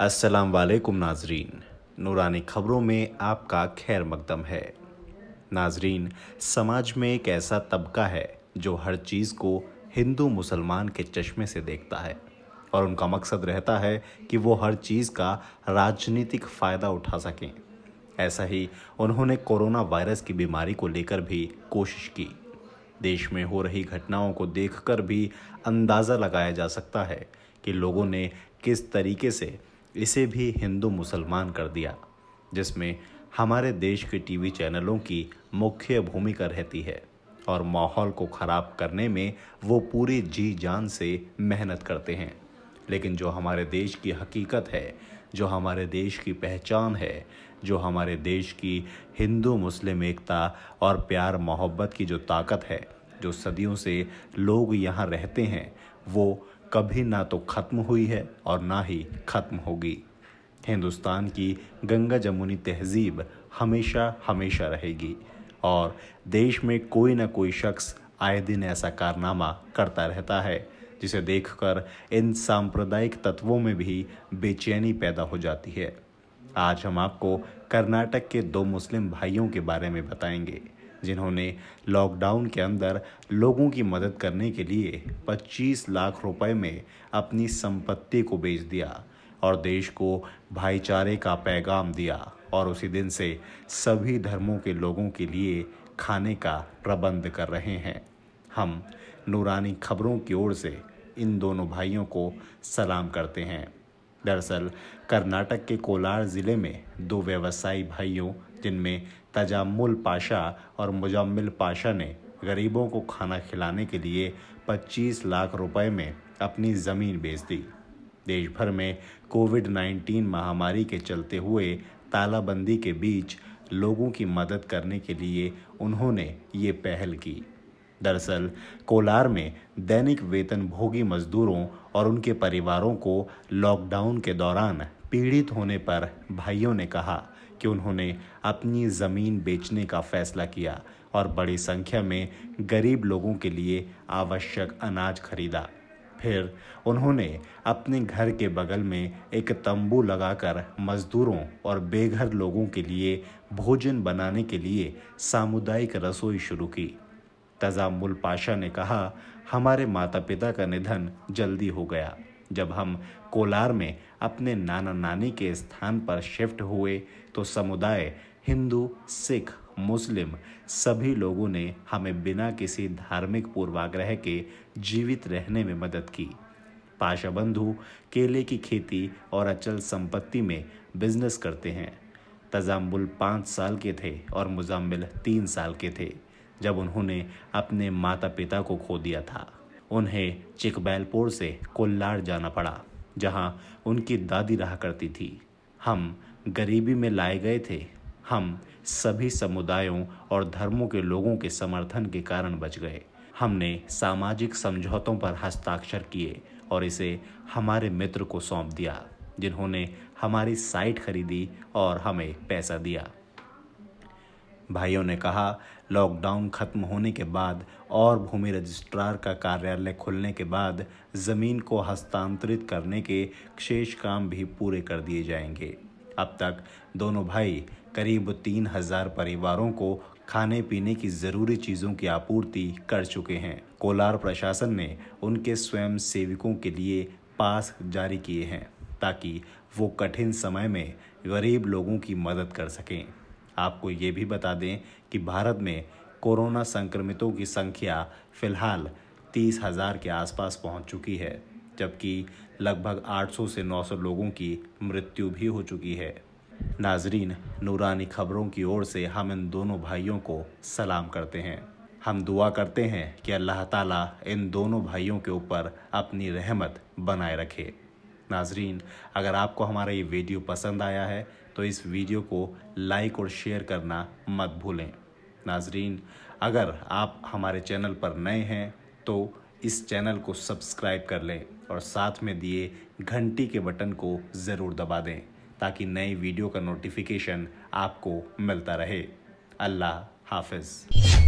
अस्सलाम वालेकुम नाजरीन नूरानी खबरों में आपका खैर मकदम है नाजरीन समाज में एक ऐसा तबका है जो हर चीज़ को हिंदू मुसलमान के चश्मे से देखता है और उनका मकसद रहता है कि वो हर चीज़ का राजनीतिक फ़ायदा उठा सकें ऐसा ही उन्होंने कोरोना वायरस की बीमारी को लेकर भी कोशिश की देश में हो रही घटनाओं को देखकर भी अंदाज़ा लगाया जा सकता है कि लोगों ने किस तरीके से इसे भी हिंदू मुसलमान कर दिया जिसमें हमारे देश के टीवी चैनलों की मुख्य भूमिका रहती है और माहौल को ख़राब करने में वो पूरी जी जान से मेहनत करते हैं लेकिन जो हमारे देश की हकीकत है जो हमारे देश की पहचान है जो हमारे देश की हिंदू मुस्लिम एकता और प्यार मोहब्बत की जो ताकत है जो सदियों से लोग यहाँ रहते हैं वो कभी ना तो खत्म हुई है और ना ही खत्म होगी हिंदुस्तान की गंगा जमुनी तहजीब हमेशा हमेशा रहेगी और देश में कोई ना कोई शख्स आए दिन ऐसा कारनामा करता रहता है जिसे देखकर इन सांप्रदायिक तत्वों में भी बेचैनी पैदा हो जाती है आज हम आपको कर्नाटक के दो मुस्लिम भाइयों के बारे में बताएंगे जिन्होंने लॉकडाउन के अंदर लोगों की मदद करने के लिए 25 लाख रुपए में अपनी संपत्ति को बेच दिया और देश को भाईचारे का पैगाम दिया और उसी दिन से सभी धर्मों के लोगों के लिए खाने का प्रबंध कर रहे हैं हम नूरानी खबरों की ओर से इन दोनों भाइयों को सलाम करते हैं दरअसल कर्नाटक के कोलार ज़िले में दो व्यवसायी भाइयों जिनमें तजामुल पाशा और मुजम्मिल पाशा ने गरीबों को खाना खिलाने के लिए 25 लाख रुपए में अपनी ज़मीन बेच दी देश भर में कोविड 19 महामारी के चलते हुए तालाबंदी के बीच लोगों की मदद करने के लिए उन्होंने ये पहल की दरअसल कोलार में दैनिक वेतनभोगी मजदूरों और उनके परिवारों को लॉकडाउन के दौरान पीड़ित होने पर भाइयों ने कहा कि उन्होंने अपनी ज़मीन बेचने का फैसला किया और बड़ी संख्या में गरीब लोगों के लिए आवश्यक अनाज खरीदा फिर उन्होंने अपने घर के बगल में एक तंबू लगाकर मजदूरों और बेघर लोगों के लिए भोजन बनाने के लिए सामुदायिक रसोई शुरू की तजामुल पाशा ने कहा हमारे माता पिता का निधन जल्दी हो गया जब हम कोलार में अपने नाना नानी के स्थान पर शिफ्ट हुए तो समुदाय हिंदू सिख मुस्लिम सभी लोगों ने हमें बिना किसी धार्मिक पूर्वाग्रह के जीवित रहने में मदद की पाशाबंधु केले की खेती और अचल संपत्ति में बिजनेस करते हैं तजाम्बुल पाँच साल के थे और मुजाम्बिल तीन साल के थे जब उन्होंने अपने माता पिता को खो दिया था उन्हें चिकबैलपुर से कोल्लार जाना पड़ा जहां उनकी दादी रहा करती थी हम गरीबी में लाए गए थे हम सभी समुदायों और धर्मों के लोगों के समर्थन के कारण बच गए हमने सामाजिक समझौतों पर हस्ताक्षर किए और इसे हमारे मित्र को सौंप दिया जिन्होंने हमारी साइट खरीदी और हमें पैसा दिया भाइयों ने कहा लॉकडाउन खत्म होने के बाद और भूमि रजिस्ट्रार का कार्यालय खुलने के बाद ज़मीन को हस्तांतरित करने के शेष काम भी पूरे कर दिए जाएंगे अब तक दोनों भाई करीब तीन हजार परिवारों को खाने पीने की ज़रूरी चीज़ों की आपूर्ति कर चुके हैं कोलार प्रशासन ने उनके स्वयं सेविकों के लिए पास जारी किए हैं ताकि वो कठिन समय में गरीब लोगों की मदद कर सकें आपको ये भी बता दें कि भारत में कोरोना संक्रमितों की संख्या फिलहाल तीस हज़ार के आसपास पहुंच चुकी है जबकि लगभग 800 से 900 लोगों की मृत्यु भी हो चुकी है नाजरीन नूरानी खबरों की ओर से हम इन दोनों भाइयों को सलाम करते हैं हम दुआ करते हैं कि अल्लाह ताला इन दोनों भाइयों के ऊपर अपनी रहमत बनाए रखे नाजरीन अगर आपको हमारा ये वीडियो पसंद आया है तो इस वीडियो को लाइक और शेयर करना मत भूलें नाजरीन अगर आप हमारे चैनल पर नए हैं तो इस चैनल को सब्सक्राइब कर लें और साथ में दिए घंटी के बटन को ज़रूर दबा दें ताकि नए वीडियो का नोटिफिकेशन आपको मिलता रहे अल्लाह हाफिज़